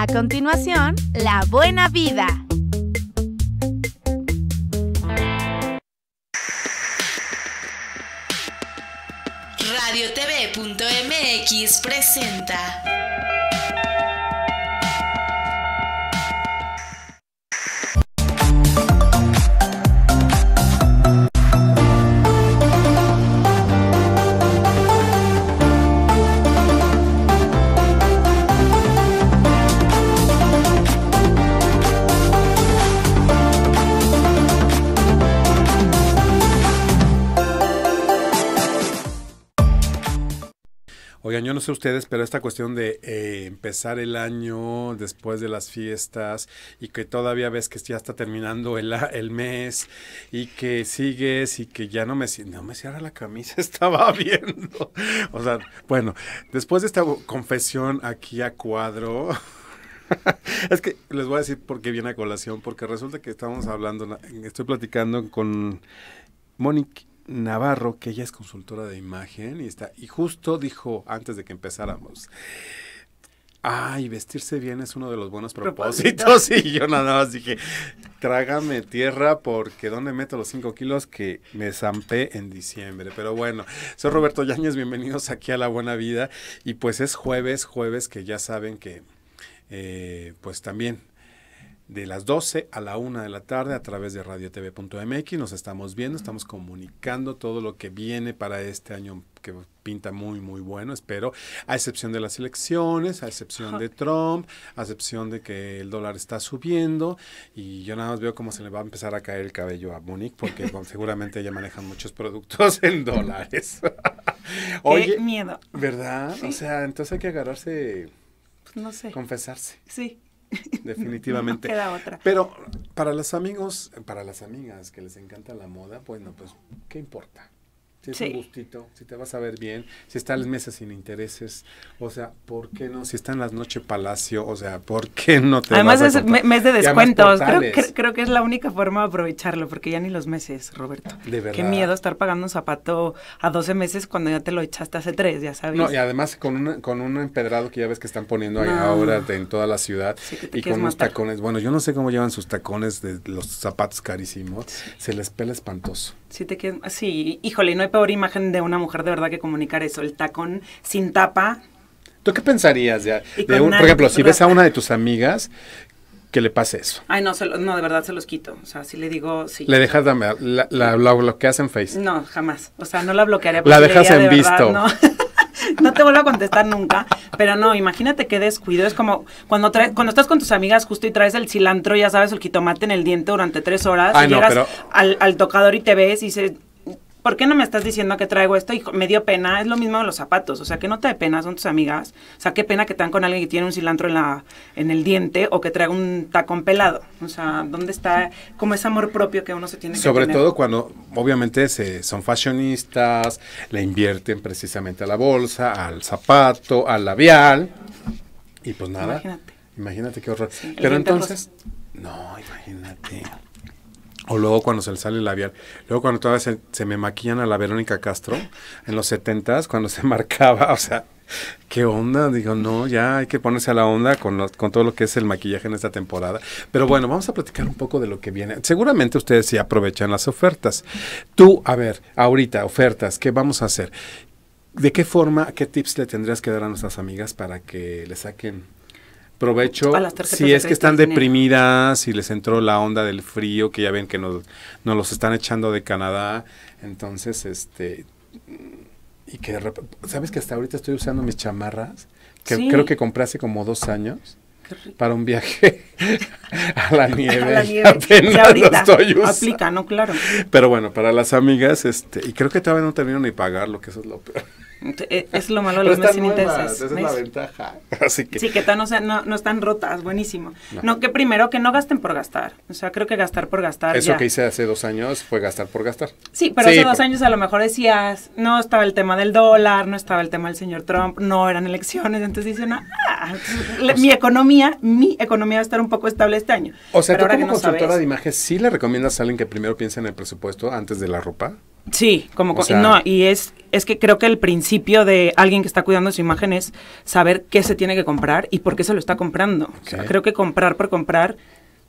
A continuación, la buena vida. RadioTV.mx presenta Oigan, yo no sé ustedes, pero esta cuestión de eh, empezar el año después de las fiestas y que todavía ves que ya está terminando el, mes y que sigues y que ya no me, no me cierra la camisa, estaba viendo. O sea, bueno, después de esta confesión aquí a cuadro, es que les voy a decir por qué viene a colación, porque resulta que estamos hablando, estoy platicando con Mónica Navarro, que ella es consultora de imagen y está, y justo dijo antes de que empezáramos. Ay, vestirse bien es uno de los buenos propósitos. Y yo nada más dije, trágame tierra porque ¿dónde meto los 5 kilos que me zampé en diciembre? Pero bueno, soy Roberto Yáñez, bienvenidos aquí a La Buena Vida. Y pues es jueves, jueves que ya saben que, eh, pues también de las 12 a la 1 de la tarde a través de radiotv.mx. Nos estamos viendo, estamos comunicando todo lo que viene para este año que pinta muy, muy bueno, espero, a excepción de las elecciones, a excepción de Trump, a excepción de que el dólar está subiendo y yo nada más veo cómo se le va a empezar a caer el cabello a Múnich porque seguramente ella maneja muchos productos en dólares. Qué miedo. ¿Verdad? O sea, entonces hay que agarrarse, no sé. confesarse. Sí. Definitivamente. Pero para los amigos, para las amigas que les encanta la moda, bueno, pues, ¿qué importa? si un gustito, si te vas a ver bien, si están las mesas sin intereses, o sea, ¿por qué no? Si está en las noches palacio, o sea, ¿por qué no te Además es mes de descuentos, creo, que, creo que es la única forma de aprovecharlo, porque ya ni los meses, Roberto. De verdad. Qué miedo estar pagando un zapato a 12 meses cuando ya te lo echaste hace tres, ya sabes. No, y además con, con un empedrado que ya ves que están poniendo ahí ahora en toda la ciudad y con unos tacones, bueno, yo no sé cómo llevan sus tacones de los zapatos carísimos, se les pela espantoso. Sí, te sí, híjole, no hay imagen de una mujer de verdad que comunicar eso, el tacón sin tapa. ¿Tú qué pensarías de, un, por ejemplo, si ves a una de tus amigas que le pase eso? Ay, no, no, de verdad se los quito. O sea, si le digo, sí. ¿Le dejas, la, la, bloqueas en Face? No, jamás. O sea, no la bloquearía. La dejas en visto. no te vuelvo a contestar nunca. Pero no, imagínate qué descuido. Es como cuando cuando estás con tus amigas justo y traes el cilantro, ya sabes, el quitomate en el diente durante tres horas. Ah, y llegas al, al, tocador y te ves y dices, ¿por qué no me estás diciendo que traigo esto? Y me dio pena, es lo mismo de los zapatos, o sea, que no te dé pena, son tus amigas. O sea, qué pena que están con alguien que tiene un cilantro en, la, en el diente o que traiga un tacón pelado. O sea, ¿dónde está como ese amor propio que uno se tiene que Sobre todo cuando, obviamente, se, son fashionistas, le invierten precisamente a la bolsa, al zapato, al labial, y pues nada. Imagínate. Imagínate qué horror. Pero entonces... No, imagínate. O luego cuando se le sale el labial. Luego cuando todavía se, me maquillan a la Verónica Castro, en los setentas, cuando se marcaba, o sea, ¿qué onda? Digo, no, ya hay que ponerse a la onda con, con todo lo que es el maquillaje en esta temporada. Pero bueno, vamos a platicar un poco de lo que viene. Seguramente ustedes sí aprovechan las ofertas. Tú, a ver, ahorita, ofertas, ¿qué vamos a hacer? ¿De qué forma, qué tips le tendrías que dar a nuestras amigas para que le saquen provecho si es que están deprimidas, y les entró la onda del frío, que ya ven que nos, los están echando de Canadá. Entonces, este... Y que, ¿sabes que hasta ahorita estoy usando mis chamarras? Que creo que compré hace como dos años para un viaje a la nieve. A ahorita aplica, ¿no? Claro. Pero bueno, para las amigas, este, y creo que todavía no termino ni pagar, lo que eso es lo peor. E, es lo malo de las Esa es la ventaja. Sí, que no, están rotas, buenísimo. No. que primero que no gasten por gastar. O sea, creo que gastar por gastar. Eso que hice hace dos años fue gastar por gastar. Sí, pero hace dos años a lo mejor decías, no estaba el tema del dólar, no estaba el tema del señor Trump, no eran elecciones. Entonces dice una, ah, mi economía, mi economía va a estar un poco estable este año. O sea, tú como consultora de imágenes ¿sí le recomiendas a alguien que primero piense en el presupuesto antes de la ropa? Sí, como no, y es es que creo que el principio de alguien que está cuidando su imagen es saber qué se tiene que comprar y por qué se lo está comprando. creo que comprar por comprar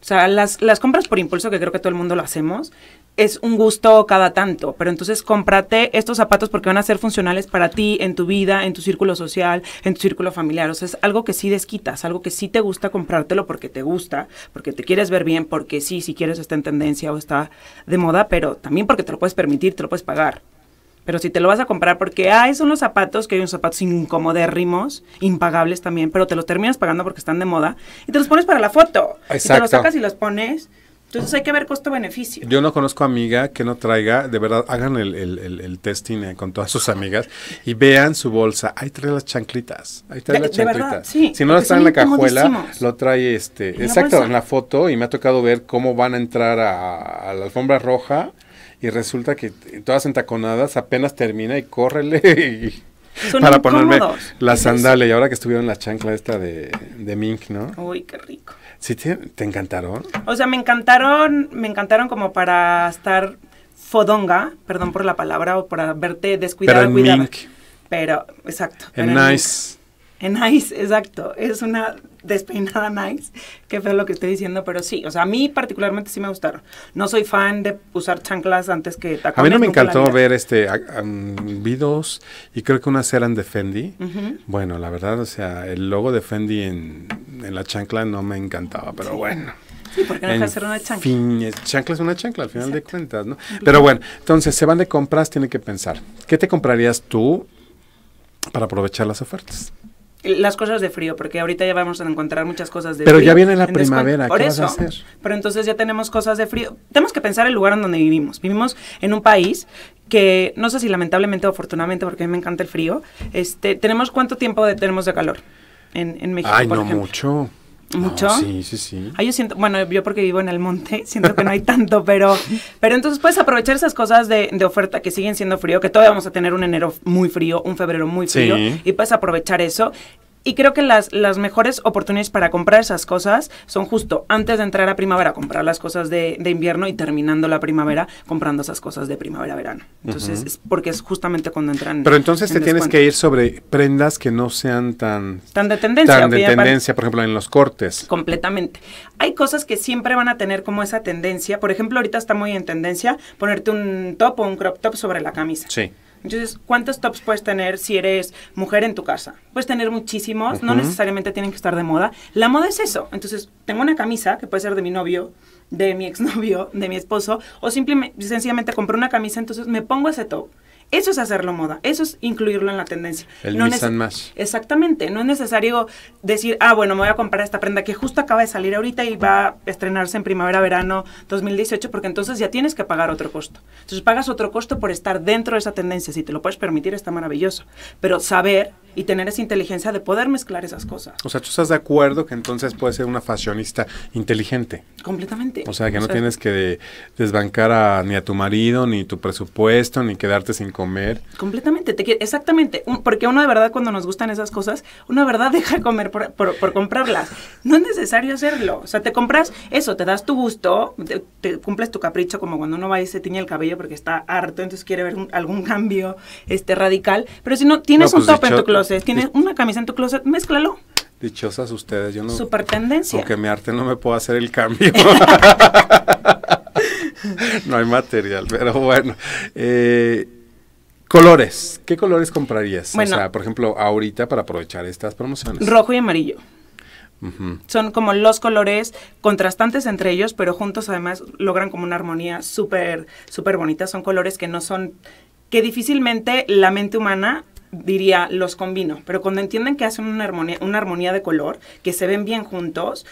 o sea, las, las compras por impulso, que creo que todo el mundo lo hacemos, es un gusto cada tanto, pero entonces cómprate estos zapatos porque van a ser funcionales para ti, en tu vida, en tu círculo social, en tu círculo familiar. O sea, es algo que sí desquitas, algo que sí te gusta comprártelo porque te gusta, porque te quieres ver bien, porque sí, si quieres está en tendencia o está de moda, pero también porque te lo puedes permitir, te lo puedes pagar. Pero si te lo vas a comprar porque, ay, son los zapatos, que hay unos zapatos incomodérrimos, impagables también, pero te los terminas pagando porque están de moda y te los pones para la foto. Exacto. te los sacas y los pones. Entonces hay que ver costo-beneficio. Yo no conozco amiga que no traiga, de verdad, hagan el, testing eh, con todas sus amigas y vean su bolsa. Ahí trae las chanclitas. Ahí trae las chanclitas. si no las trae en la cajuela, lo trae este. exacto, en la foto y me ha tocado ver cómo van a entrar a la alfombra roja y resulta que todas entaconadas apenas termina y córrele para ponerme la sandalia y ahora que estuvieron la chancla esta de, de Mink, ¿no? Uy, qué rico. ¿Sí te, encantaron? O sea, me encantaron, me encantaron como para estar fodonga, perdón por la palabra, o para verte descuidada, Pero Pero, exacto. En nice. En Nice, exacto. Es una despeinada Nice, que feo lo que estoy diciendo, pero sí, o sea, a mí particularmente sí me gustaron. No soy fan de usar chanclas antes que tacones. A mí no me encantó ver este um, y creo que unas eran de Fendi. Bueno, la verdad, o sea, el logo de Fendi en, la chancla no me encantaba, pero bueno. Sí, porque no hacer una chancla. chancla es una chancla, al final de cuentas, ¿no? Pero bueno, entonces se van de compras, tiene que pensar. ¿Qué te comprarías tú para aprovechar las ofertas? las cosas de frío, porque ahorita ya vamos a encontrar muchas cosas de Pero frío. Pero ya viene la primavera, ¿qué Vas a hacer? Pero entonces ya tenemos cosas de frío. Tenemos que pensar el lugar en donde vivimos. Vivimos en un país que, no sé si lamentablemente o afortunadamente, porque a mí me encanta el frío, este, ¿tenemos cuánto tiempo de, tenemos de calor en, México? Ay, no mucho. ¿Mucho? sí, sí, sí. Ah, yo siento, bueno, yo porque vivo en el monte, siento que no hay tanto, pero, pero entonces puedes aprovechar esas cosas de, oferta que siguen siendo frío, que todavía vamos a tener un enero muy frío, un febrero muy frío, y puedes aprovechar eso. Y creo que las, las mejores oportunidades para comprar esas cosas son justo antes de entrar a primavera, comprar las cosas de, invierno y terminando la primavera, comprando esas cosas de primavera-verano. Entonces, porque es justamente cuando entran. Pero entonces te tienes que ir sobre prendas que no sean tan. Tan tendencia. Tan de tendencia, por ejemplo, en los cortes. Completamente. Hay cosas que siempre van a tener como esa tendencia. Por ejemplo, ahorita está muy en tendencia ponerte un top o un crop top sobre la camisa. Sí. Entonces, ¿cuántos tops puedes tener si eres mujer en tu casa? Puedes tener muchísimos, no necesariamente tienen que estar de moda. La moda es eso. Entonces, tengo una camisa que puede ser de mi novio, de mi exnovio, de mi esposo, o simplemente, sencillamente compré una camisa, entonces me pongo ese top. Eso es hacerlo moda, eso es incluirlo en la tendencia. El no más. Exactamente, no es necesario decir, ah, bueno, me voy a comprar esta prenda que justo acaba de salir ahorita y va a estrenarse en primavera-verano 2018, porque entonces ya tienes que pagar otro costo. Entonces pagas otro costo por estar dentro de esa tendencia, si te lo puedes permitir está maravilloso, pero saber y tener esa inteligencia de poder mezclar esas cosas. O sea, tú estás de acuerdo que entonces puedes ser una fashionista inteligente. Completamente. O sea, que no tienes que desbancar a, ni a tu marido, ni tu presupuesto, ni quedarte sin comer. Completamente, te, exactamente. porque uno de verdad cuando nos gustan esas cosas, uno de verdad deja comer por, comprarlas. No es necesario hacerlo. O sea, te compras eso, te das tu gusto, te, cumples tu capricho, como cuando uno va y se tiñe el cabello porque está harto, entonces quiere ver algún cambio este radical. Pero si no, tienes un pues, top en tu closet sea, tienes una camisa en tu closet, mézclalo. Dichosas ustedes, yo no. Super tendencia. Porque mi arte no me puedo hacer el cambio. no hay material, pero bueno. Eh, colores, ¿qué colores comprarías? o sea, por ejemplo, ahorita para aprovechar estas promociones. Rojo y amarillo. Son como los colores contrastantes entre ellos, pero juntos además logran como una armonía súper, súper bonita. Son colores que no son, que difícilmente la mente humana diría, los combino, pero cuando entienden que hacen una armonía, de color, que se ven bien juntos,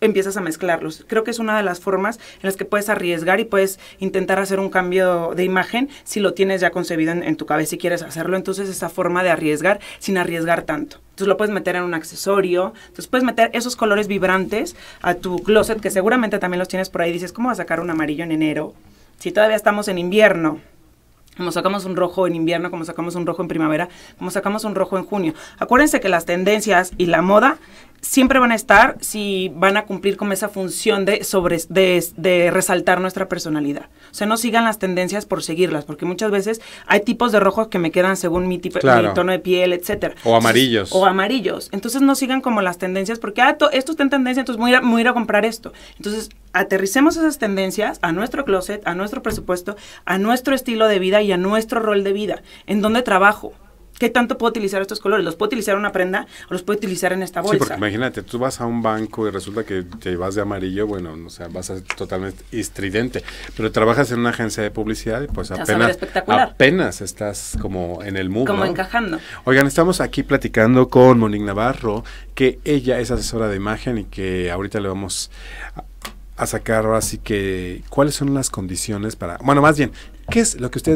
empiezas a mezclarlos. Creo que es una de las formas en las que puedes arriesgar y puedes intentar hacer un cambio de imagen si lo tienes ya concebido en, tu cabeza y quieres hacerlo. Entonces, esa forma de arriesgar sin arriesgar tanto. Entonces lo puedes meter en un accesorio. Entonces puedes meter esos colores vibrantes a tu closet, que seguramente también los tienes por ahí. Dices, ¿cómo vas a sacar un amarillo en enero? Si todavía estamos en invierno, como sacamos un rojo en invierno, como sacamos un rojo en primavera, como sacamos un rojo en junio. Acuérdense que las tendencias y la moda siempre van a estar si van a cumplir con esa función de, de, resaltar nuestra personalidad. O sea, no sigan las tendencias por seguirlas, porque muchas veces hay tipos de rojos que me quedan según mi, tipo, mi tono de piel, etcétera. O amarillos. o amarillos. Entonces no sigan como las tendencias, porque ah, esto está en tendencia, entonces voy a, voy a ir a comprar esto. Entonces aterricemos esas tendencias a nuestro closet, a nuestro presupuesto, a nuestro estilo de vida y a nuestro rol de vida. ¿En dónde trabajo? ¿Qué tanto puedo utilizar estos colores? ¿Los puedo utilizar en una prenda o los puedo utilizar en esta bolsa? Sí, porque imagínate, tú vas a un banco y resulta que te vas de amarillo, bueno, o sea, vas a ser totalmente estridente, pero trabajas en una agencia de publicidad y pues apenas, apenas estás como en el mundo. Como encajando. Oigan, estamos aquí platicando con Monique Navarro, que ella es asesora de imagen y que ahorita le vamos a sacar así que cuáles son las condiciones para, bueno, más bien, ¿qué es lo que ustedes